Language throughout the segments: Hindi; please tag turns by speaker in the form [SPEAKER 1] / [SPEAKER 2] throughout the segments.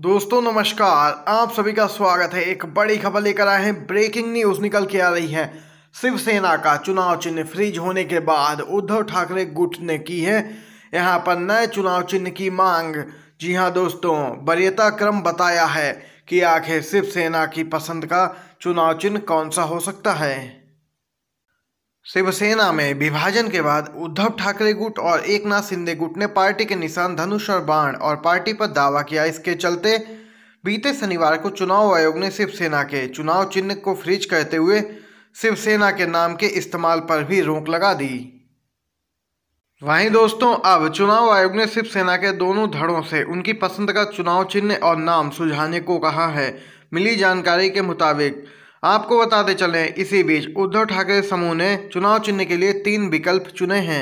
[SPEAKER 1] दोस्तों नमस्कार आप सभी का स्वागत है एक बड़ी खबर लेकर आए हैं ब्रेकिंग न्यूज निकल के आ रही है शिवसेना का चुनाव चिन्ह फ्रीज होने के बाद उद्धव ठाकरे गुट ने की है यहां पर नए चुनाव चिन्ह की मांग जी हां दोस्तों वरीयता क्रम बताया है कि आखिर शिवसेना की पसंद का चुनाव चिन्ह कौन सा हो सकता है शिवसेना में विभाजन के बाद उद्धव ठाकरे गुट और एकनाथ शिंदे गुट ने पार्टी के निशान धनुष और बाण और पार्टी पर दावा किया इसके चलते बीते शनिवार को चुनाव आयोग ने शिवसेना के चुनाव चिन्ह को फ्रीज करते हुए शिवसेना के नाम के इस्तेमाल पर भी रोक लगा दी वहीं दोस्तों अब चुनाव आयोग ने शिवसेना के दोनों धड़ों से उनकी पसंद का चुनाव चिन्ह और नाम सुझाने को कहा है मिली जानकारी के मुताबिक आपको बताते चलें इसी बीच उद्धव ठाकरे समूह ने चुनाव चिन्ह के लिए तीन विकल्प चुने हैं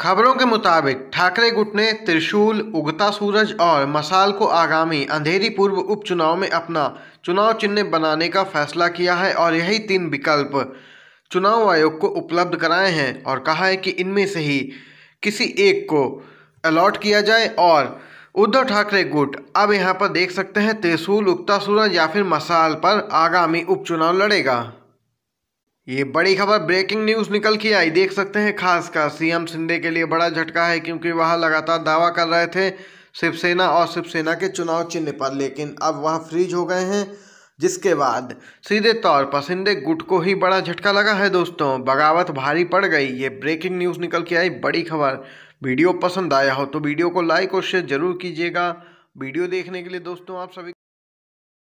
[SPEAKER 1] खबरों के मुताबिक ठाकरे गुट ने त्रिशूल उगता सूरज और मसाल को आगामी अंधेरी पूर्व उपचुनाव में अपना चुनाव चिन्ह बनाने का फैसला किया है और यही तीन विकल्प चुनाव आयोग को उपलब्ध कराए हैं और कहा है कि इनमें से ही किसी एक को अलॉट किया जाए और उद्धव ठाकरे गुट अब यहाँ पर देख सकते हैं त्रिशूल उगता सूरज या फिर मसाल पर आगामी उपचुनाव लड़ेगा ये बड़ी खबर ब्रेकिंग न्यूज निकल के आई देख सकते हैं खासकर सीएम शिंदे के लिए बड़ा झटका है क्योंकि वह लगातार दावा कर रहे थे शिवसेना और शिवसेना के चुनाव चिन्ह पर लेकिन अब वह फ्रीज हो गए हैं जिसके बाद सीधे तौर पर शिंदे गुट को ही बड़ा झटका लगा है दोस्तों बगावत भारी पड़ गई ये ब्रेकिंग न्यूज़ निकल के आई बड़ी खबर वीडियो पसंद आया हो तो वीडियो को लाइक और शेयर ज़रूर कीजिएगा वीडियो देखने के लिए दोस्तों आप सभी